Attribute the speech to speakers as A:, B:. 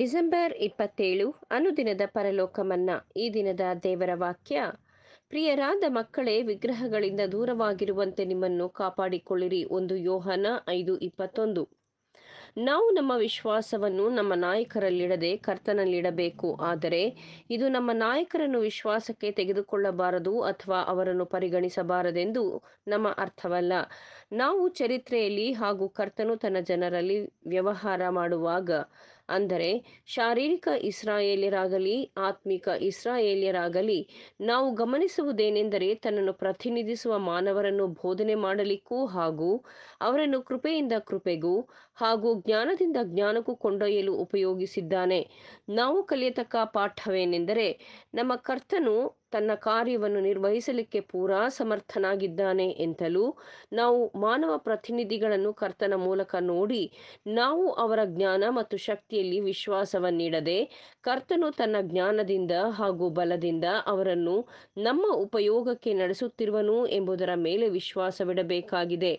A: December ಇಪ್ಪತ್ತೇಳು ಅನುದಿನದ ಪರಲೋಕಮನ್ನ ಈ ದಿನದ ದೇವರ ವಾಕ್ಯ ಪ್ರಿಯರಾದ ಮಕ್ಕಳೇ ವಿಗ್ರಹಗಳಿಂದ ದೂರವಾಗಿರುವಂತೆ ನಿಮ್ಮನ್ನು ಕಾಪಾಡಿಕೊಳ್ಳಿರಿ ಒಂದು ಯೋಹನ ಐದು ಇಪ್ಪತ್ತೊಂದು ನಾವು ನಮ್ಮ ವಿಶ್ವಾಸವನ್ನು ನಮ್ಮ ನಾಯಕರಲ್ಲಿಡದೆ ಕರ್ತನಲ್ಲಿಡಬೇಕು ಆದರೆ ಇದು ನಮ್ಮ ನಾಯಕರನ್ನು ವಿಶ್ವಾಸಕ್ಕೆ ತೆಗೆದುಕೊಳ್ಳಬಾರದು ಅಥವಾ ಅವರನ್ನು ಪರಿಗಣಿಸಬಾರದೆಂದು ನಮ್ಮ ಅರ್ಥವಲ್ಲ ನಾವು ಚರಿತ್ರೆಯಲ್ಲಿ ಹಾಗೂ ಕರ್ತನು ತನ್ನ ಜನರಲ್ಲಿ ವ್ಯವಹಾರ ಮಾಡುವಾಗ ಅಂದರೆ ಶಾರೀರಿಕ ಇಸ್ರಾಯೇಲ್ಯರಾಗಲಿ ಆತ್ಮಿಕ ಇಸ್ರಾಯೇಲ್ಯರಾಗಲಿ ನಾವು ಗಮನಿಸುವುದೇನೆಂದರೆ ತನ್ನನ್ನು ಪ್ರತಿನಿಧಿಸುವ ಮಾನವರನ್ನು ಬೋಧನೆ ಮಾಡಲಿಕ್ಕೂ ಹಾಗೂ ಅವರನ್ನು ಕೃಪೆಯಿಂದ ಕೃಪೆಗೂ ಹಾಗೂ ಜ್ಞಾನದಿಂದ ಜ್ಞಾನಕ್ಕೂ ಕೊಂಡೊಯ್ಯಲು ಉಪಯೋಗಿಸಿದ್ದಾನೆ ನಾವು ಕಲಿಯತಕ್ಕ ಪಾಠವೇನೆಂದರೆ ನಮ್ಮ ಕರ್ತನು ತನ್ನ ಕಾರ್ಯವನ್ನು ನಿರ್ವಹಿಸಲಿಕ್ಕೆ ಪೂರಾ ಸಮರ್ಥನಾಗಿದ್ದಾನೆ ಎಂತಲೂ ನಾವು ಮಾನವ ಪ್ರತಿನಿಧಿಗಳನ್ನು ಕರ್ತನ ಮೂಲಕ ನೋಡಿ ನಾವು ಅವರ ಜ್ಞಾನ ಮತ್ತು ಶಕ್ತಿಯಲ್ಲಿ ವಿಶ್ವಾಸವನ್ನಿಡದೆ ಕರ್ತನು ತನ್ನ ಜ್ಞಾನದಿಂದ ಹಾಗೂ ಬಲದಿಂದ ಅವರನ್ನು ನಮ್ಮ ಉಪಯೋಗಕ್ಕೆ ನಡೆಸುತ್ತಿರುವನು ಎಂಬುದರ ಮೇಲೆ ವಿಶ್ವಾಸವಿಡಬೇಕಾಗಿದೆ